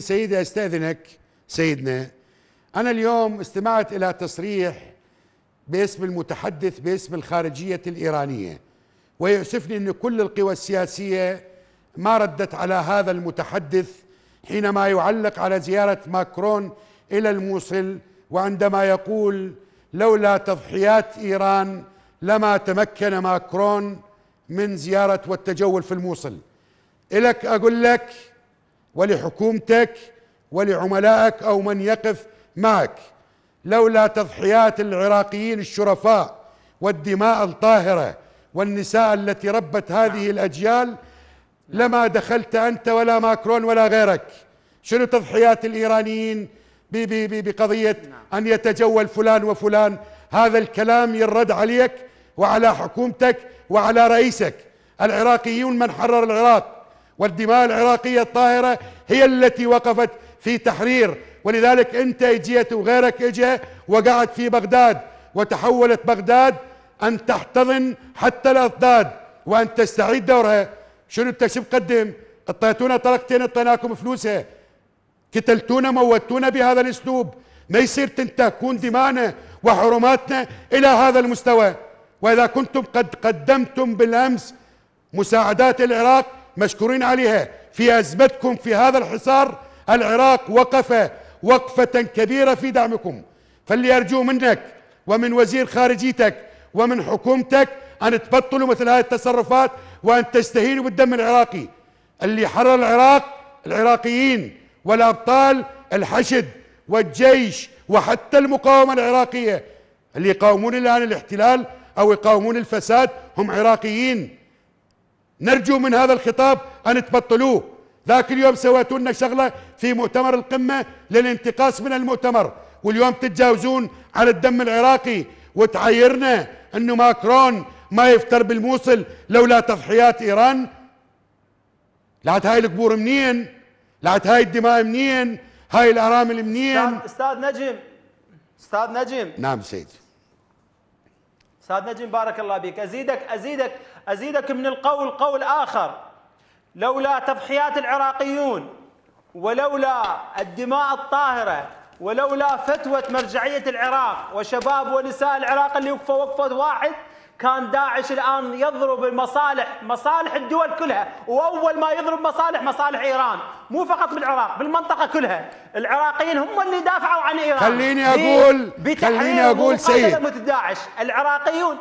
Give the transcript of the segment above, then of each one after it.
سيدي استاذنك سيدنا انا اليوم استمعت الى تصريح باسم المتحدث باسم الخارجيه الايرانيه ويؤسفني ان كل القوى السياسيه ما ردت على هذا المتحدث حينما يعلق على زياره ماكرون الى الموصل وعندما يقول لولا تضحيات ايران لما تمكن ماكرون من زياره والتجول في الموصل الك اقول لك ولحكومتك ولعملائك او من يقف معك لولا تضحيات العراقيين الشرفاء والدماء الطاهره والنساء التي ربت هذه نعم. الاجيال نعم. لما دخلت انت ولا ماكرون ولا غيرك شنو تضحيات الايرانيين بقضيه نعم. ان يتجول فلان وفلان هذا الكلام يرد عليك وعلى حكومتك وعلى رئيسك العراقيون من حرر العراق والدماء العراقية الطاهرة هي التي وقفت في تحرير ولذلك انت اجيت وغيرك اجى وقعد في بغداد وتحولت بغداد ان تحتضن حتى الاضداد وان تستعيد دورها شنو انت شو مقدم؟ اعطيتونا طلقتين اعطيناكم فلوسها قتلتونا موتونا بهذا الاسلوب ما يصير تنتهكون دماءنا وحرماتنا الى هذا المستوى واذا كنتم قد قدمتم بالامس مساعدات العراق مشكورين عليها في أزمتكم في هذا الحصار العراق وقف وقفة كبيرة في دعمكم فاللي أرجو منك ومن وزير خارجيتك ومن حكومتك أن تبطلوا مثل هذه التصرفات وأن تستهينوا بالدم العراقي اللي حرر العراق العراقيين والأبطال الحشد والجيش وحتى المقاومة العراقية اللي يقاومون الآن الاحتلال أو يقاومون الفساد هم عراقيين نرجو من هذا الخطاب أن تبطلوه ذاك اليوم سويتوا لنا شغلة في مؤتمر القمة للانتقاص من المؤتمر واليوم تتجاوزون على الدم العراقي وتعيرنا أنه ماكرون ما يفتر بالموصل لولا تضحيات إيران لعت هاي القبور منين لعت هاي الدماء منين هاي الأرامل منين أستاذ نجم أستاذ نجم نعم سيدي أستاذ نجم بارك الله بك أزيدك أزيدك أزيدك من القول قول آخر لولا تضحيات العراقيون ولولا الدماء الطاهرة ولولا فتوة مرجعية العراق وشباب ونساء العراق اللي وقفوا وقفة واحد كان داعش الآن يضرب المصالح مصالح الدول كلها وأول ما يضرب مصالح مصالح إيران مو فقط بالعراق بالمنطقة كلها العراقيين هم اللي دافعوا عن إيران خليني أقول خليني أقول سيد العراقيون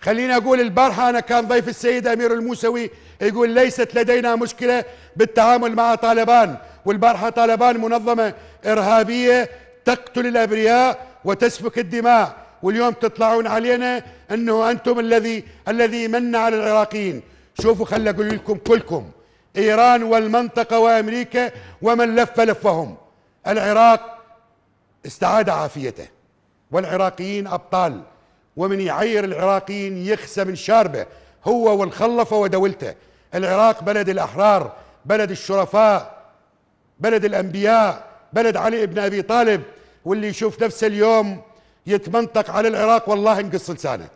خليني أقول البارحة أنا كان ضيف السيد أمير الموسوي يقول ليست لدينا مشكلة بالتعامل مع طالبان والبارحة طالبان منظمة إرهابية تقتل الأبرياء وتسفك الدماء واليوم تطلعون علينا أنه أنتم الذي الذي من على العراقيين شوفوا خلي أقول لكم كلكم إيران والمنطقة وأمريكا ومن لف لفهم العراق استعاد عافيته والعراقيين أبطال ومن يعير العراقيين يخسى من شاربه هو والخلفة ودولته العراق بلد الأحرار بلد الشرفاء بلد الأنبياء بلد علي بن أبي طالب واللي يشوف نفسه اليوم يتمنطق على العراق والله انقص لسانه